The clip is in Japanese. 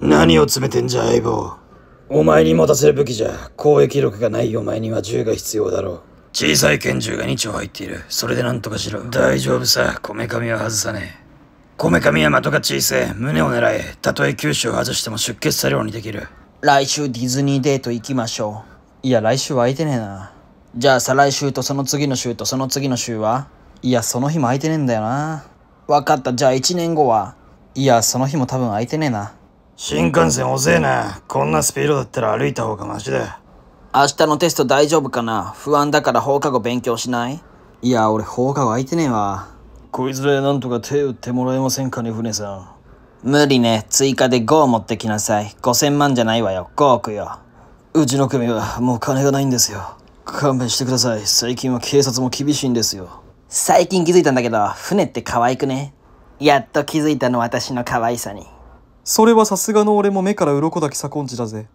何を詰めてんじゃ相棒お前に持たせる武器じゃ攻撃力がないお前には銃が必要だろう小さい拳銃が2丁入っているそれで何とかしろ大丈夫さこめかみは外さねえこめかみは的が小さい胸を狙えたとえ九州を外しても出血作業にできる来週ディズニーデート行きましょういや来週は空いてねえなじゃあ再来週とその次の週とその次の週はいやその日も空いてねえんだよな分かったじゃあ1年後はいやその日も多分空いてねえな新幹線遅えな。こんなスピードだったら歩いた方がマシだ。明日のテスト大丈夫かな不安だから放課後勉強しないいや、俺放課後空いてねえわ。こいつらなんとか手打ってもらえませんかね、船さん。無理ね。追加で5を持ってきなさい。5000万じゃないわよ。5億よ。うちの組はもう金がないんですよ。勘弁してください。最近は警察も厳しいんですよ。最近気づいたんだけど、船って可愛くね。やっと気づいたの私の可愛さに。それはさすがの俺も目から鱗だけさこんじだぜ